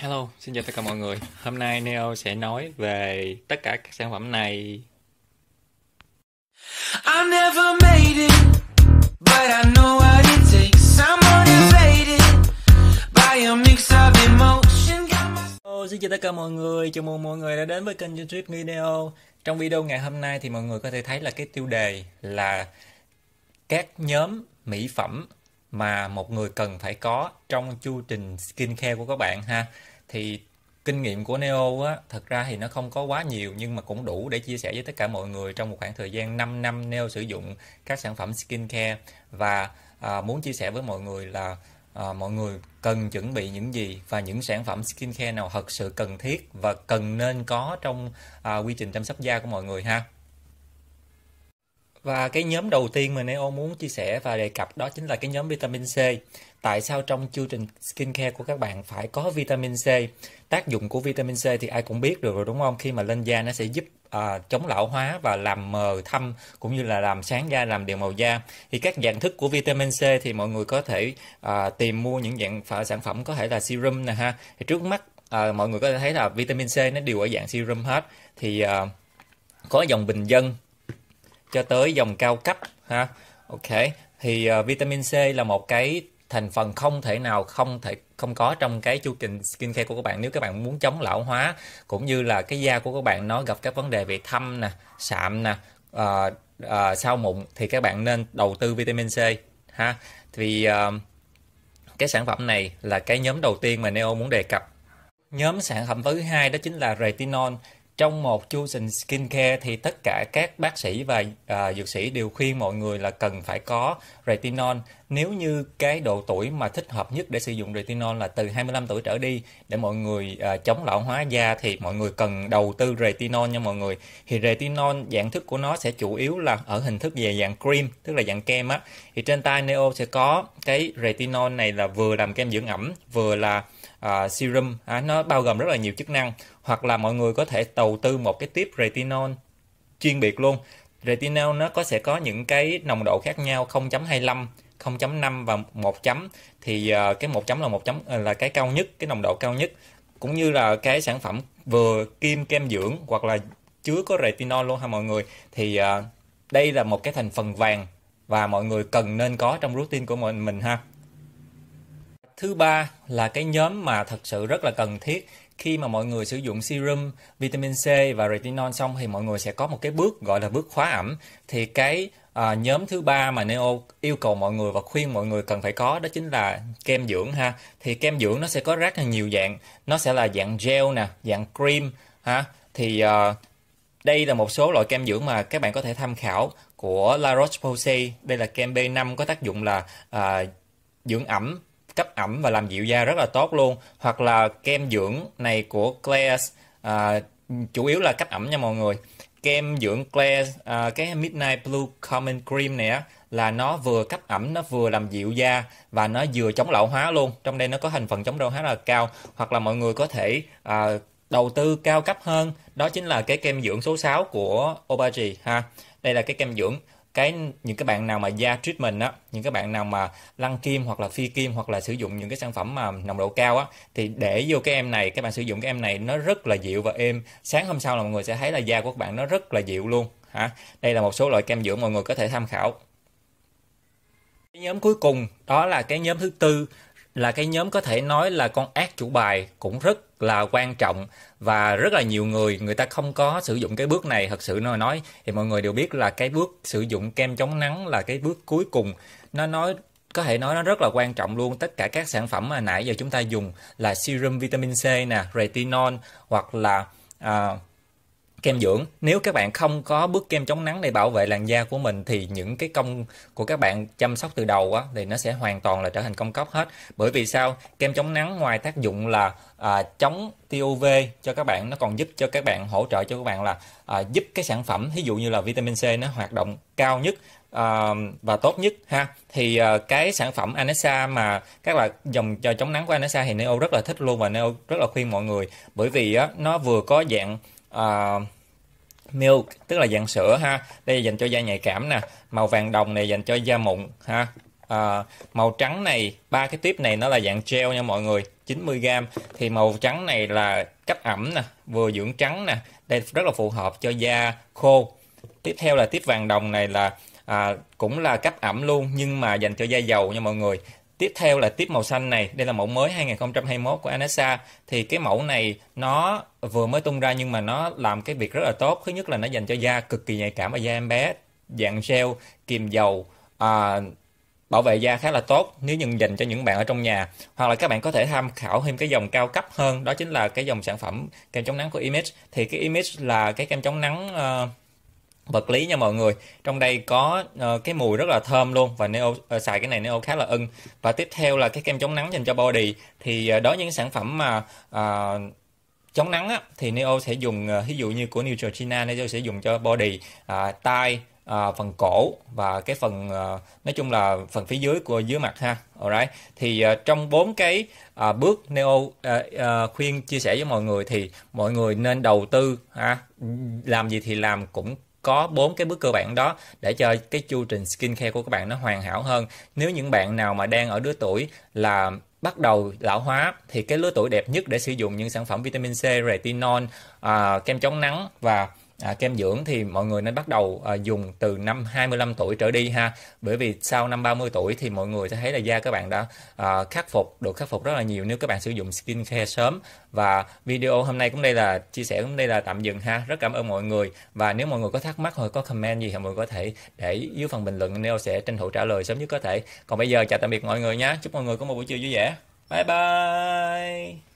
Hello, xin chào tất cả mọi người. Hôm nay Neo sẽ nói về tất cả các sản phẩm này. I never made it, but I know what it takes. I'm motivated by a mix of emotion. Hello, xin chào tất cả mọi người. Chào mừng mọi người đã đến với kênh YouTube Nghi Neo. Trong video ngày hôm nay thì mọi người có thể thấy là cái tiêu đề là các nhóm mỹ phẩm mà một người cần phải có trong chu trình skincare của các bạn ha thì kinh nghiệm của Neo á, thật ra thì nó không có quá nhiều nhưng mà cũng đủ để chia sẻ với tất cả mọi người trong một khoảng thời gian 5 năm Neo sử dụng các sản phẩm skincare và à, muốn chia sẻ với mọi người là à, mọi người cần chuẩn bị những gì và những sản phẩm skincare nào thật sự cần thiết và cần nên có trong à, quy trình chăm sóc da của mọi người ha. Và cái nhóm đầu tiên mà Neo muốn chia sẻ và đề cập đó chính là cái nhóm vitamin C tại sao trong chương trình skincare của các bạn phải có vitamin C tác dụng của vitamin C thì ai cũng biết được rồi đúng không khi mà lên da nó sẽ giúp à, chống lão hóa và làm mờ thâm cũng như là làm sáng da làm đều màu da thì các dạng thức của vitamin C thì mọi người có thể à, tìm mua những dạng sản phẩm có thể là serum nè ha thì trước mắt à, mọi người có thể thấy là vitamin C nó đều ở dạng serum hết thì à, có dòng bình dân cho tới dòng cao cấp ha ok thì uh, vitamin C là một cái thành phần không thể nào không thể không có trong cái chu trình skincare của các bạn nếu các bạn muốn chống lão hóa cũng như là cái da của các bạn nó gặp các vấn đề về thâm nè sạm nè uh, ờ, uh, ờ, sao mụn thì các bạn nên đầu tư vitamin C ha vì uh, cái sản phẩm này là cái nhóm đầu tiên mà Neo muốn đề cập nhóm sản phẩm thứ hai đó chính là retinol trong một chu trình skincare thì tất cả các bác sĩ và à, dược sĩ đều khuyên mọi người là cần phải có retinol nếu như cái độ tuổi mà thích hợp nhất để sử dụng retinol là từ 25 tuổi trở đi để mọi người à, chống lão hóa da thì mọi người cần đầu tư retinol nha mọi người thì retinol dạng thức của nó sẽ chủ yếu là ở hình thức về dạng cream tức là dạng kem á thì trên tay neo sẽ có cái retinol này là vừa làm kem dưỡng ẩm vừa là uh, serum à, nó bao gồm rất là nhiều chức năng hoặc là mọi người có thể đầu tư một cái tiếp retinol chuyên biệt luôn retinol nó có sẽ có những cái nồng độ khác nhau 0.25 0.5 và 1 chấm thì uh, cái 1 chấm là một chấm à, là cái cao nhất cái nồng độ cao nhất cũng như là cái sản phẩm vừa kim kem dưỡng hoặc là chứa có retinol luôn ha mọi người thì uh, đây là một cái thành phần vàng và mọi người cần nên có trong routine của mình, mình ha Thứ ba là cái nhóm mà thật sự rất là cần thiết khi mà mọi người sử dụng serum, vitamin C và retinol xong thì mọi người sẽ có một cái bước gọi là bước khóa ẩm. Thì cái à, nhóm thứ ba mà Neo yêu cầu mọi người và khuyên mọi người cần phải có đó chính là kem dưỡng ha. Thì kem dưỡng nó sẽ có rất là nhiều dạng, nó sẽ là dạng gel nè, dạng cream ha. Thì à, đây là một số loại kem dưỡng mà các bạn có thể tham khảo của La Roche-Posay. Đây là kem B5 có tác dụng là à, dưỡng ẩm cấp ẩm và làm dịu da rất là tốt luôn hoặc là kem dưỡng này của Claire's à, chủ yếu là cấp ẩm nha mọi người kem dưỡng Claire à, cái Midnight Blue Common Cream này á là nó vừa cấp ẩm nó vừa làm dịu da và nó vừa chống lão hóa luôn trong đây nó có thành phần chống lão hóa rất là cao hoặc là mọi người có thể à, đầu tư cao cấp hơn đó chính là cái kem dưỡng số 6 của Obagi ha đây là cái kem dưỡng cái những cái bạn nào mà da treatment á những cái bạn nào mà lăn kim hoặc là phi kim hoặc là sử dụng những cái sản phẩm mà nồng độ cao á thì để vô cái em này các bạn sử dụng cái em này nó rất là dịu và êm sáng hôm sau là mọi người sẽ thấy là da của các bạn nó rất là dịu luôn hả đây là một số loại kem dưỡng mọi người có thể tham khảo cái nhóm cuối cùng đó là cái nhóm thứ tư là cái nhóm có thể nói là con ác chủ bài cũng rất là quan trọng và rất là nhiều người người ta không có sử dụng cái bước này thật sự nó nói thì mọi người đều biết là cái bước sử dụng kem chống nắng là cái bước cuối cùng nó nói có thể nói nó rất là quan trọng luôn tất cả các sản phẩm mà nãy giờ chúng ta dùng là serum vitamin C nè retinol hoặc là uh, kem dưỡng nếu các bạn không có bước kem chống nắng để bảo vệ làn da của mình thì những cái công của các bạn chăm sóc từ đầu á, thì nó sẽ hoàn toàn là trở thành công cốc hết bởi vì sao kem chống nắng ngoài tác dụng là à, chống tia UV cho các bạn nó còn giúp cho các bạn hỗ trợ cho các bạn là à, giúp cái sản phẩm ví dụ như là vitamin C nó hoạt động cao nhất à, và tốt nhất ha thì à, cái sản phẩm Anessa mà các là dòng cho chống nắng của Anessa thì Neo rất là thích luôn và Neo rất là khuyên mọi người bởi vì á, nó vừa có dạng uh, milk tức là dạng sữa ha đây là dành cho da nhạy cảm nè màu vàng đồng này dành cho da mụn ha à, màu trắng này ba cái tiếp này nó là dạng gel nha mọi người 90g thì màu trắng này là cấp ẩm nè vừa dưỡng trắng nè đây rất là phù hợp cho da khô tiếp theo là tiếp vàng đồng này là à, cũng là cấp ẩm luôn nhưng mà dành cho da dầu nha mọi người Tiếp theo là tiếp màu xanh này, đây là mẫu mới 2021 của Anessa. Thì cái mẫu này nó vừa mới tung ra nhưng mà nó làm cái việc rất là tốt. Thứ nhất là nó dành cho da cực kỳ nhạy cảm và da em bé, dạng gel, kiềm dầu, à, bảo vệ da khá là tốt nếu như dành cho những bạn ở trong nhà hoặc là các bạn có thể tham khảo thêm cái dòng cao cấp hơn đó chính là cái dòng sản phẩm kem chống nắng của Image thì cái Image là cái kem chống nắng uh, vật lý nha mọi người trong đây có uh, cái mùi rất là thơm luôn và neo uh, xài cái này neo khá là ưng và tiếp theo là cái kem chống nắng dành cho body thì uh, đối với những sản phẩm mà uh, chống nắng á, thì neo sẽ dùng uh, ví dụ như của Neutrogena neo sẽ dùng cho body uh, tai à, phần cổ và cái phần à, nói chung là phần phía dưới của dưới mặt ha alright thì à, trong bốn cái à, bước neo à, à, khuyên chia sẻ với mọi người thì mọi người nên đầu tư ha làm gì thì làm cũng có bốn cái bước cơ bản đó để cho cái chu trình skin care của các bạn nó hoàn hảo hơn nếu những bạn nào mà đang ở lứa tuổi là bắt đầu lão hóa thì cái lứa tuổi đẹp nhất để sử dụng những sản phẩm vitamin C, retinol, à, kem chống nắng và à, kem dưỡng thì mọi người nên bắt đầu à, dùng từ năm 25 tuổi trở đi ha bởi vì sau năm 30 tuổi thì mọi người sẽ thấy là da các bạn đã à, khắc phục được khắc phục rất là nhiều nếu các bạn sử dụng skin care sớm và video hôm nay cũng đây là chia sẻ cũng đây là tạm dừng ha rất cảm ơn mọi người và nếu mọi người có thắc mắc hoặc có comment gì thì mọi người có thể để dưới phần bình luận Neo sẽ tranh thủ trả lời sớm nhất có thể còn bây giờ chào tạm biệt mọi người nhé chúc mọi người có một buổi chiều vui vẻ bye bye